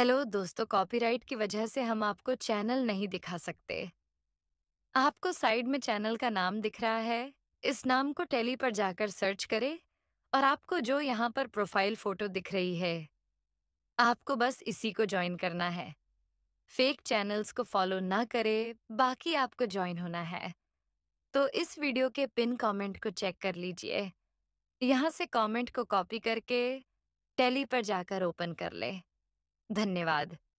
hello दोस्तों copyright की वजह से हम आपको चैनल नहीं दिखा सकते आपको साइड में चैनल का नाम दिख रहा है इस नाम को टेली पर जाकर सर्च करें और आपको जो यहाँ पर प्रोफाइल फोटो दिख रही है आपको बस इसी को ज्वाइन करना है फेक चैनल्स को फॉलो ना करें बाकी आपको ज्वाइन होना है तो इस वीडियो के पिन कमेंट को चेक कर लीजिए यहाँ से कमेंट को कॉपी करके टेली पर जाकर ओपन कर लें धन्यवाद